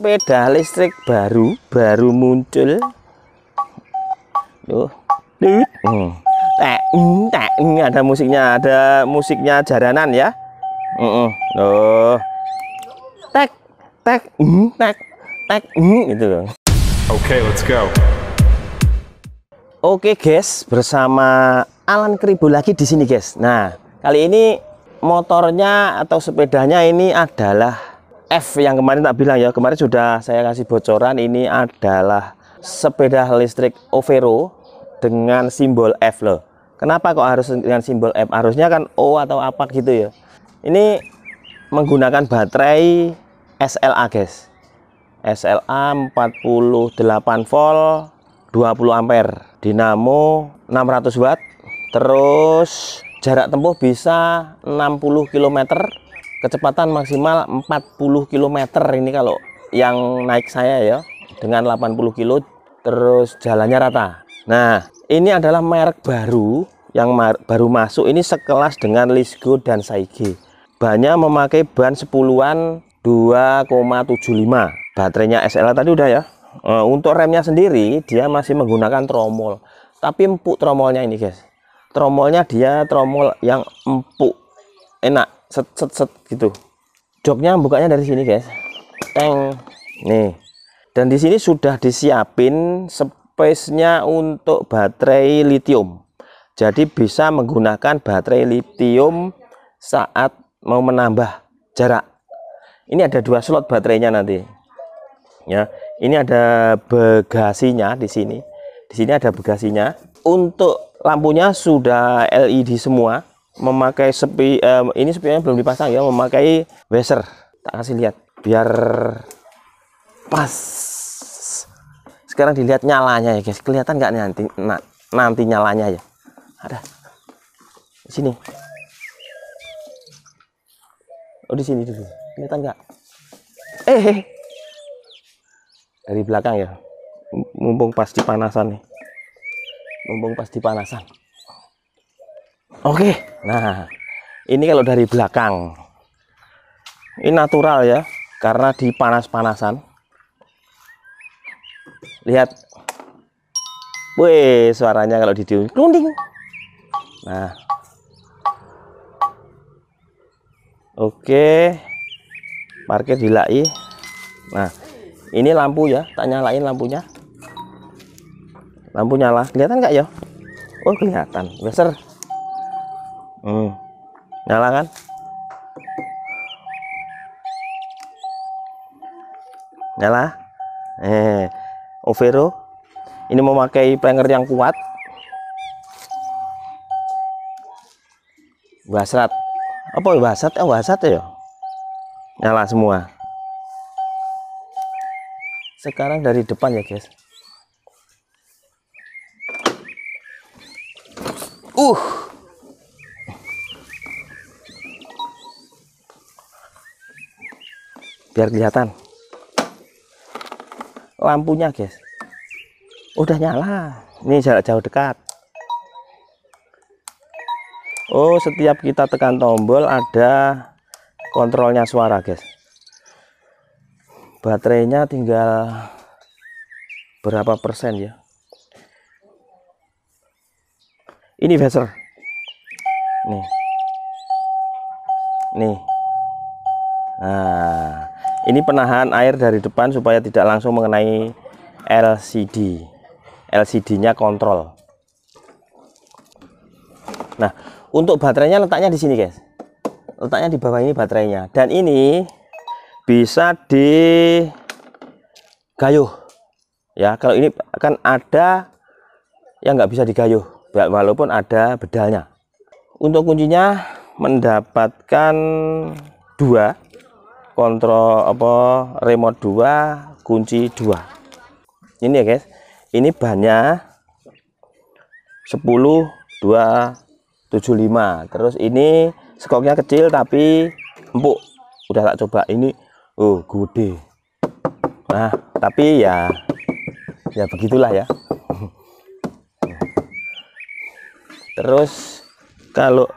sepeda listrik baru baru muncul tuh hmm. tak, hmm, hmm, ada musiknya ada musiknya jaranan ya uh, tek tek tek tek gitu loh oke let's go oke guys bersama Alan Kribo lagi di sini guys nah kali ini motornya atau sepedanya ini adalah F yang kemarin tak bilang ya kemarin sudah saya kasih bocoran ini adalah sepeda listrik Overo dengan simbol F loh kenapa kok harus dengan simbol F harusnya kan O atau apa gitu ya ini menggunakan baterai SLA guys SLA 48 volt 20 ampere dinamo 600 watt terus jarak tempuh bisa 60 km kecepatan maksimal 40 km ini kalau yang naik saya ya dengan 80 kilo terus jalannya rata nah ini adalah merek baru yang mar baru masuk ini sekelas dengan Lisgo dan Saigi banyak memakai ban 10-an 2,75 baterainya SL tadi udah ya eh, untuk remnya sendiri dia masih menggunakan tromol tapi empuk tromolnya ini guys tromolnya dia tromol yang empuk enak set set set gitu joknya bukanya dari sini guys teng nih dan di sini sudah disiapin space-nya untuk baterai lithium jadi bisa menggunakan baterai lithium saat mau menambah jarak ini ada dua slot baterainya nanti ya ini ada bagasinya di sini di sini ada bagasinya untuk lampunya sudah LED semua memakai sepi eh, ini sepinya belum dipasang ya memakai weser tak kasih lihat biar pas sekarang dilihat nyalanya ya guys kelihatan nggak nanti na, nanti nyalanya ya ada di sini oh di sini dulu kelihatan nggak eh, eh dari belakang ya mumpung pas dipanasan nih mumpung pas dipanasan oke okay. Nah, ini kalau dari belakang. Ini natural ya, karena dipanas-panasan. Lihat. Wih, suaranya kalau di klunding. Nah. Oke. Parkir di lai. Nah, ini lampu ya, tak nyalain lampunya. Lampu nyala, kelihatan nggak ya? Oh, kelihatan. Besar hmm. nyala kan nyala eh overo ini memakai planger yang kuat basrat apa ya, basrat eh, basrat ya nyala semua sekarang dari depan ya guys uh biar kelihatan lampunya guys udah nyala ini jarak jauh dekat Oh setiap kita tekan tombol ada kontrolnya suara guys baterainya tinggal berapa persen ya ini vaser nih nih nah ini penahan air dari depan supaya tidak langsung mengenai LCD LCD nya kontrol nah untuk baterainya letaknya di sini guys letaknya di bawah ini baterainya dan ini bisa di gayuh ya kalau ini kan ada yang nggak bisa digayuh ya, walaupun ada bedalnya untuk kuncinya mendapatkan dua kontrol apa remote 2 kunci 2 ini ya guys ini bannya 10 2 75 terus ini skoknya kecil tapi empuk udah tak coba ini oh gede nah tapi ya ya begitulah ya terus kalau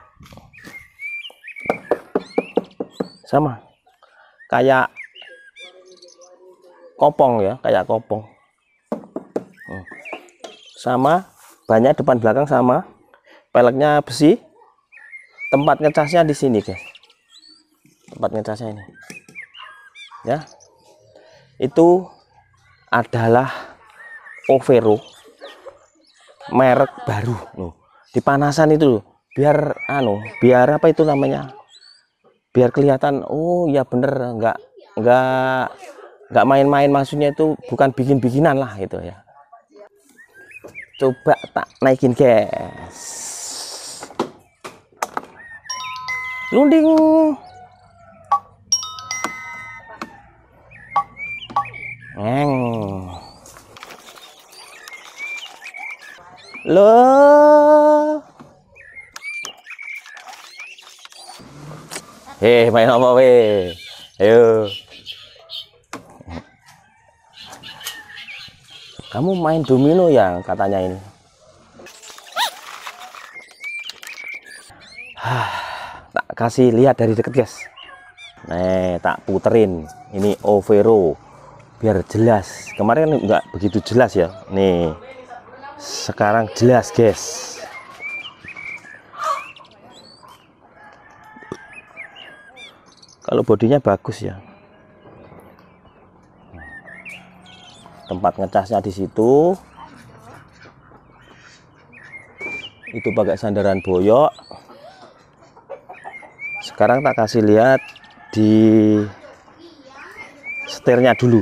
sama kayak kopong ya kayak kopong hmm. sama banyak depan belakang sama peleknya besi tempat ngecasnya di sini guys tempat ngecasnya ini ya itu adalah Overo merek baru loh di panasan itu biar anu biar apa itu namanya biar kelihatan oh ya bener nggak nggak nggak main-main maksudnya itu bukan bikin-bikinan lah gitu ya coba tak naikin guys lunding Neng. Loh. Eh main apa we? Ayo. Kamu main domino ya katanya ini. tak kasih lihat dari deket guys. Nih, tak puterin. Ini overo biar jelas. Kemarin enggak begitu jelas ya. Nih. Sekarang jelas, guys. kalau bodinya bagus ya tempat ngecasnya di situ itu pakai sandaran boyok sekarang tak kasih lihat di setirnya dulu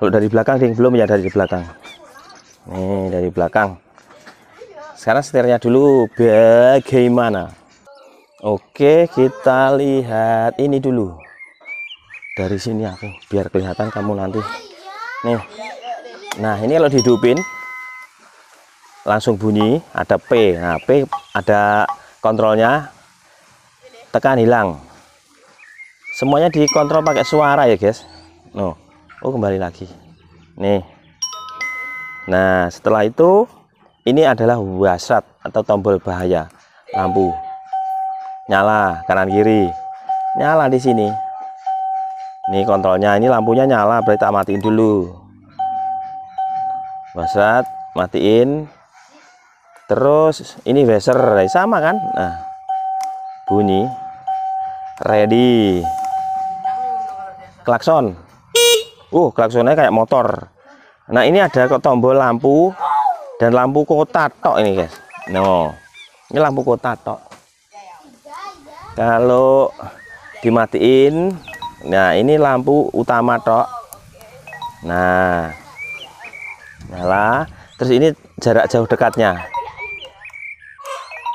kalau dari belakang sih belum ya dari belakang nih dari belakang sekarang setirnya dulu bagaimana Oke, kita lihat ini dulu. Dari sini aku biar kelihatan kamu nanti. Nih. Nah, ini kalau dihidupin langsung bunyi, ada P. Nah, P ada kontrolnya. Tekan hilang. Semuanya dikontrol pakai suara ya, guys. Noh. Oh, kembali lagi. Nih. Nah, setelah itu ini adalah wasat atau tombol bahaya lampu nyala kanan kiri nyala di sini ini kontrolnya ini lampunya nyala berarti tak matiin dulu basrat matiin terus ini weser eh, sama kan nah bunyi ready klakson uh klaksonnya kayak motor nah ini ada kok tombol lampu dan lampu kota tok ini guys no nah, ini lampu kota tok kalau dimatiin nah ini lampu utama tok nah nyala terus ini jarak jauh dekatnya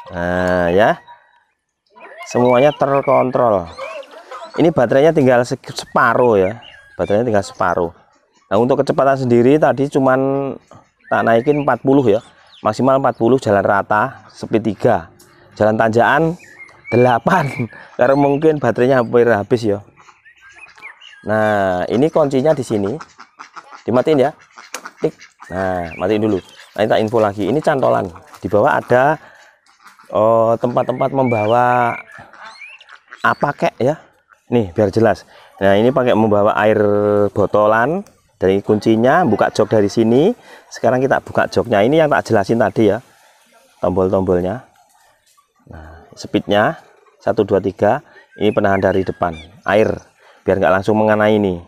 nah ya semuanya terkontrol ini baterainya tinggal separuh ya baterainya tinggal separuh nah untuk kecepatan sendiri tadi cuman tak naikin 40 ya maksimal 40 jalan rata speed 3 jalan tanjakan 8 karena mungkin baterainya hampir habis ya nah ini kuncinya di sini dimatiin ya Tik. nah matiin dulu nah, ini tak info lagi ini cantolan di bawah ada oh, tempat-tempat oh, membawa apa kek ya nih biar jelas nah ini pakai membawa air botolan dari kuncinya buka jok dari sini sekarang kita buka joknya ini yang tak jelasin tadi ya tombol-tombolnya nah speednya 1 2 3 ini penahan dari depan air biar nggak langsung mengenai ini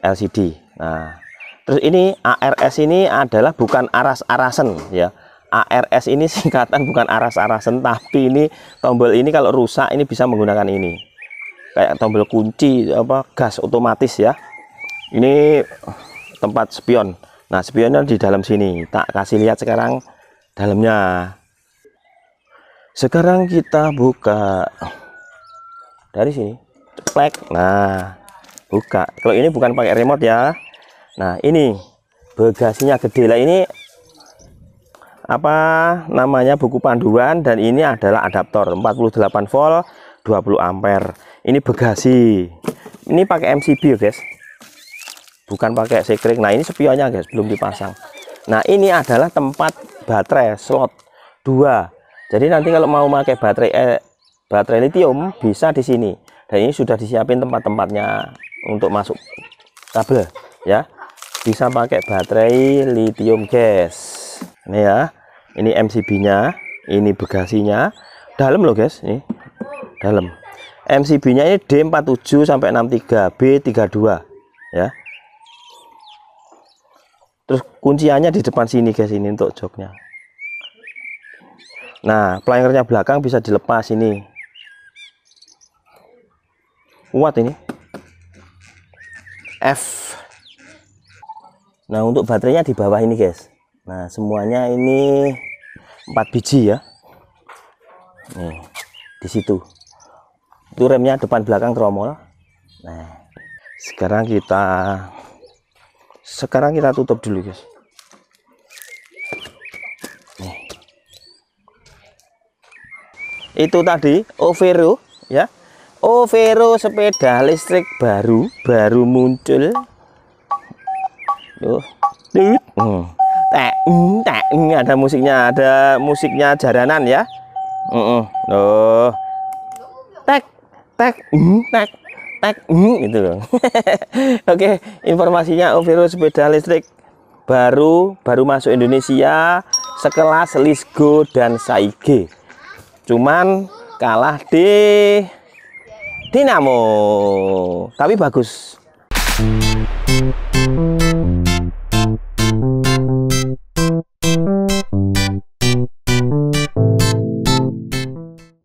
LCD nah terus ini ARS ini adalah bukan aras-arasen ya ARS ini singkatan bukan aras-arasen tapi ini tombol ini kalau rusak ini bisa menggunakan ini kayak tombol kunci apa gas otomatis ya ini tempat spion nah spionnya di dalam sini tak kasih lihat sekarang dalamnya sekarang kita buka dari sini ceplek nah buka kalau ini bukan pakai remote ya nah ini bagasinya gede lah ini apa namanya buku panduan dan ini adalah adaptor 48 volt 20 ampere ini bagasi ini pakai MCB ya, guys bukan pakai sekring nah ini spionnya guys belum dipasang nah ini adalah tempat baterai slot 2 jadi nanti kalau mau pakai baterai eh, baterai lithium bisa di sini. Dan ini sudah disiapin tempat-tempatnya untuk masuk kabel ya. Bisa pakai baterai lithium gas. Ini ya. Ini MCB-nya, ini bagasinya. Dalam loh, guys, ini. Dalam. MCB-nya ini D47 sampai 63, B32 ya. Terus kunciannya di depan sini guys ini untuk joknya. Nah, playernya belakang bisa dilepas ini. Kuat ini. F. Nah, untuk baterainya di bawah ini, guys. Nah, semuanya ini 4 biji ya. Nih, di situ. Itu remnya depan belakang tromol. Nah, sekarang kita sekarang kita tutup dulu, guys. itu tadi Overo ya Overo sepeda listrik baru baru muncul tuh hmm. tak mm, tak mm, ada musiknya ada musiknya jaranan ya uh loh tek tek tek tek gitu loh oke informasinya Overo sepeda listrik baru baru masuk Indonesia sekelas Lisgo dan Saige cuman kalah di Dinamo tapi bagus